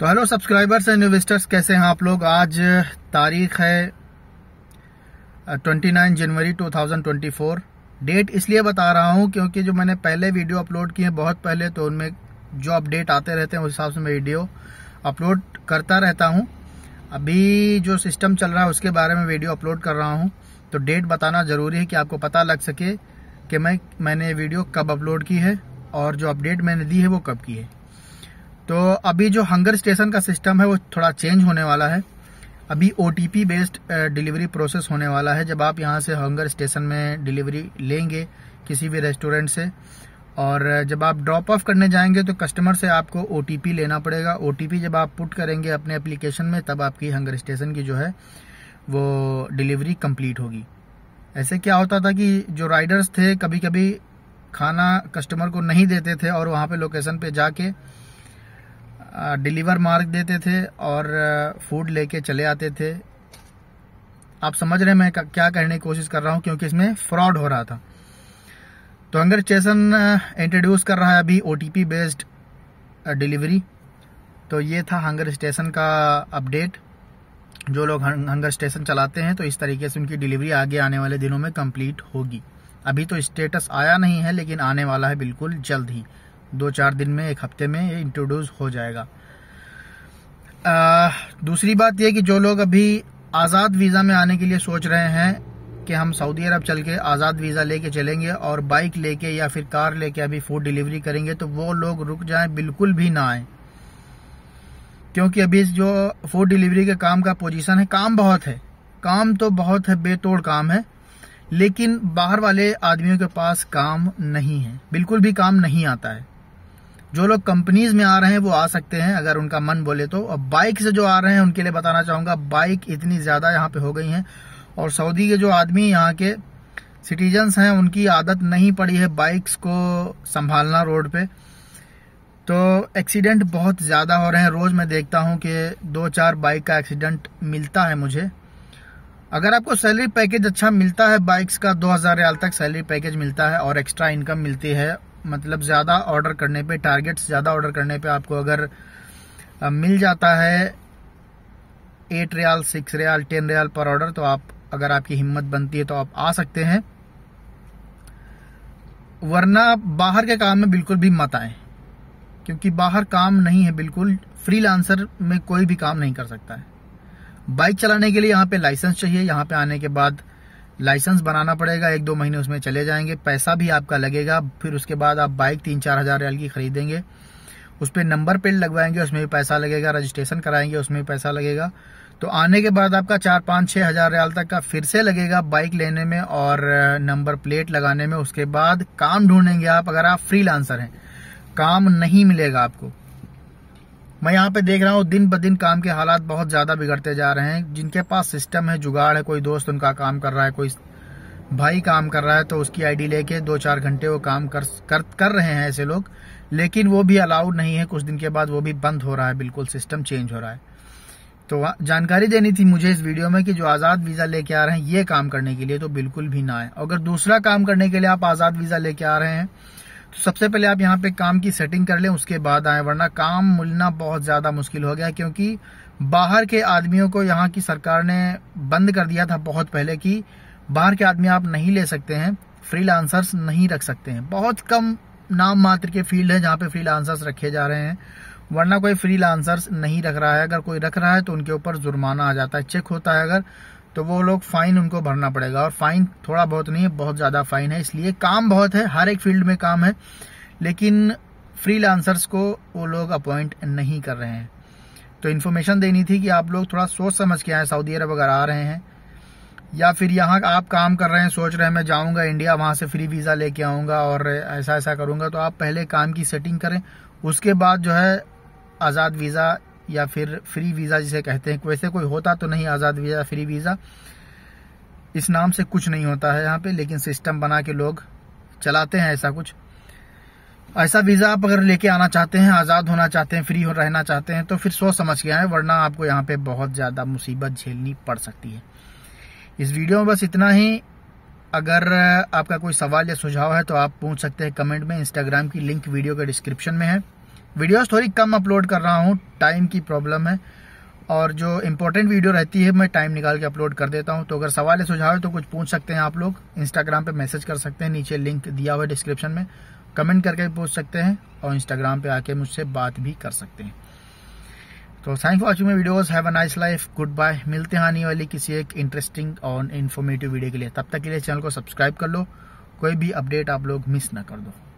तो hello subscribers and investors कैसे हैं आप लोग आज तारीख है 29 जनवरी 2024 डेट इसलिए बता रहा हूं क्योंकि जो मैंने पहले वीडियो अपलोड किए बहुत पहले तो उनमें जो अपडेट आते रहते हैं उस हिसाब से मैं वीडियो अपलोड करता रहता हूं अभी जो सिस्टम चल रहा है उसके बारे में वीडियो अपलोड कर रहा हूँ तो डेट बताना ज़रूरी है कि आपको पता लग सके कि मैं मैंने वीडियो कब अपलोड की है और जो अपडेट मैंने दी है वो कब की है तो अभी जो हंगर स्टेशन का सिस्टम है वो थोड़ा चेंज होने वाला है अभी ओ बेस्ड डिलीवरी प्रोसेस होने वाला है जब आप यहाँ से हंगर स्टेशन में डिलीवरी लेंगे किसी भी रेस्टोरेंट से और जब आप ड्रॉप ऑफ करने जाएंगे तो कस्टमर से आपको ओ लेना पड़ेगा ओ जब आप पुट करेंगे अपने एप्लीकेशन में तब आपकी हंगर स्टेशन की जो है वो डिलीवरी कंप्लीट होगी ऐसे क्या होता था कि जो राइडर्स थे कभी कभी खाना कस्टमर को नहीं देते थे और वहाँ पे लोकेशन पे जाके डिलीवर मार्क देते थे और फूड लेके चले आते थे आप समझ रहे हैं मैं क्या कहने की कोशिश कर रहा हूँ क्योंकि इसमें फ्रॉड हो रहा था तो हंगर चेसन इंट्रोड्यूस कर रहा है अभी ओ बेस्ड डिलीवरी तो ये था हंगर स्टेशन का अपडेट जो लोग हंगर स्टेशन चलाते हैं तो इस तरीके से उनकी डिलीवरी आगे आने वाले दिनों में कंप्लीट होगी अभी तो स्टेटस आया नहीं है लेकिन आने वाला है बिल्कुल जल्द ही दो चार दिन में एक हफ्ते में ये इंट्रोड्यूस हो जाएगा आ, दूसरी बात यह कि जो लोग अभी आज़ाद वीज़ा में आने के लिए सोच रहे हैं कि हम सऊदी अरब चल के आज़ाद वीज़ा लेके चलेंगे और बाइक लेके या फिर कार लेके अभी फूड डिलीवरी करेंगे तो वो लोग रुक जाएं बिल्कुल भी ना आए क्योंकि अभी जो फूड डिलीवरी के काम का पोजीशन है काम बहुत है काम तो बहुत है बेतोड़ काम है लेकिन बाहर वाले आदमियों के पास काम नहीं है बिल्कुल भी काम नहीं आता है जो लोग कंपनीज में आ रहे हैं वो आ सकते हैं अगर उनका मन बोले तो और बाइक से जो आ रहे हैं उनके लिए बताना चाहूंगा बाइक इतनी ज्यादा यहाँ पे हो गई है और सऊदी के जो आदमी यहाँ के सिटीजन्स हैं उनकी आदत नहीं पड़ी है बाइक्स को संभालना रोड पे तो एक्सीडेंट बहुत ज़्यादा हो रहे हैं रोज़ मैं देखता हूँ कि दो चार बाइक का एक्सीडेंट मिलता है मुझे अगर आपको सैलरी पैकेज अच्छा मिलता है बाइक्स का 2000 हज़ार तक सैलरी पैकेज मिलता है और एक्स्ट्रा इनकम मिलती है मतलब ज़्यादा ऑर्डर करने पे टारगेट्स ज़्यादा ऑर्डर करने पे आपको अगर मिल जाता है eight riyal six riyal ten riyal पर ऑर्डर तो आप अगर आपकी हिम्मत बनती है तो आप आ सकते हैं वरना बाहर के काम में बिल्कुल भी मत आए क्योंकि बाहर काम नहीं है बिल्कुल फ्रीलांसर में कोई भी काम नहीं कर सकता है बाइक चलाने के लिए यहां पे लाइसेंस चाहिए यहां पे आने के बाद लाइसेंस बनाना पड़ेगा एक दो महीने उसमें चले जाएंगे पैसा भी आपका लगेगा फिर उसके बाद आप बाइक तीन चार हजार रियाल की खरीदेंगे उस पर नंबर प्लेट लगवाएंगे उसमें भी पैसा लगेगा रजिस्ट्रेशन कराएंगे उसमें भी पैसा लगेगा तो आने के बाद आपका चार पाँच छः हजार रियाल तक का फिर से लगेगा बाइक लेने में और नंबर प्लेट लगाने में उसके बाद काम ढूंढेंगे आप अगर आप फ्री हैं काम नहीं मिलेगा आपको मैं यहाँ पे देख रहा हूँ दिन ब दिन काम के हालात बहुत ज्यादा बिगड़ते जा रहे हैं जिनके पास सिस्टम है जुगाड़ है कोई दोस्त उनका काम कर रहा है कोई भाई काम कर रहा है तो उसकी आईडी लेके दो चार घंटे वो काम कर कर, कर रहे हैं ऐसे लोग लेकिन वो भी अलाउड नहीं है कुछ दिन के बाद वो भी बंद हो रहा है बिल्कुल सिस्टम चेंज हो रहा है तो जानकारी देनी थी मुझे इस वीडियो में कि जो आज़ाद वीज़ा लेके आ रहे हैं ये काम करने के लिए तो बिल्कुल भी ना आए अगर दूसरा काम करने के लिए आप आज़ाद वीज़ा लेके आ रहे हैं तो सबसे पहले आप यहाँ पे काम की सेटिंग कर लें उसके बाद आए वरना काम मिलना बहुत ज़्यादा मुश्किल हो गया क्योंकि बाहर के आदमियों को यहाँ की सरकार ने बंद कर दिया था बहुत पहले कि बाहर के आदमी आप नहीं ले सकते हैं फ्री नहीं रख सकते हैं बहुत कम नाम मात्र के फील्ड है जहाँ पे फ्री रखे जा रहे हैं वरना कोई फ्री नहीं रख रहा है अगर कोई रख रहा है तो उनके ऊपर जुर्माना आ जाता है चेक होता है अगर तो वो लोग फाइन उनको भरना पड़ेगा और फाइन थोड़ा बहुत नहीं है बहुत ज्यादा फाइन है इसलिए काम बहुत है हर एक फील्ड में काम है लेकिन फ्रीलांसर्स को वो लोग अपॉइंट नहीं कर रहे हैं तो इन्फॉर्मेशन देनी थी कि आप लोग थोड़ा सोच समझ के आए सऊदी अरब अगर आ रहे हैं या फिर यहाँ आप काम कर रहे हैं सोच रहे हैं मैं जाऊंगा इंडिया वहां से फ्री वीजा लेके आऊंगा और ऐसा ऐसा करूंगा तो आप पहले काम की सेटिंग करें उसके बाद जो है आज़ाद वीज़ा या फिर फ्री वीज़ा जिसे कहते हैं वैसे कोई होता तो नहीं आज़ाद वीज़ा फ्री वीज़ा इस नाम से कुछ नहीं होता है यहाँ पे लेकिन सिस्टम बना के लोग चलाते हैं ऐसा कुछ ऐसा वीज़ा आप अगर लेके आना चाहते हैं आज़ाद होना चाहते हैं फ्री हो रहना चाहते हैं तो फिर सोच समझ के आए वरना आपको यहाँ पे बहुत ज़्यादा मुसीबत झेलनी पड़ सकती है इस वीडियो में बस इतना ही अगर आपका कोई सवाल या सुझाव है तो आप पूछ सकते हैं कमेंट में इंस्टाग्राम की लिंक वीडियो के डिस्क्रिप्शन में है वीडियोस थोड़ी कम अपलोड कर रहा हूँ टाइम की प्रॉब्लम है और जो इम्पोर्टेंट वीडियो रहती है मैं टाइम निकाल के अपलोड कर देता हूँ तो अगर सवाल सुझाव है तो कुछ पूछ सकते हैं आप लोग इंस्टाग्राम पे मैसेज कर सकते हैं नीचे लिंक दिया हुआ डिस्क्रिप्शन में कमेंट करके भी पूछ सकते हैं और इंस्टाग्राम पे आके मुझसे बात भी कर सकते हैं तो thank watching my videos have a nice life goodbye मिलते हैं आने वाली किसी एक इंटरेस्टिंग और इन्फॉर्मेटिव वीडियो के लिए तब तक के लिए चैनल को सब्सक्राइब कर लो कोई भी अपडेट आप लोग मिस ना कर दो